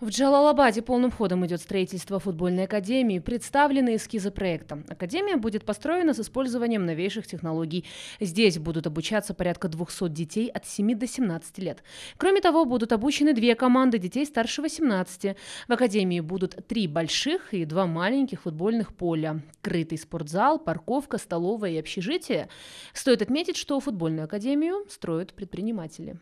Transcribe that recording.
В Джалалабаде полным ходом идет строительство футбольной академии, представлены эскизы проекта. Академия будет построена с использованием новейших технологий. Здесь будут обучаться порядка 200 детей от 7 до 17 лет. Кроме того, будут обучены две команды детей старше 18. В академии будут три больших и два маленьких футбольных поля, крытый спортзал, парковка, столовая и общежитие. Стоит отметить, что футбольную академию строят предприниматели.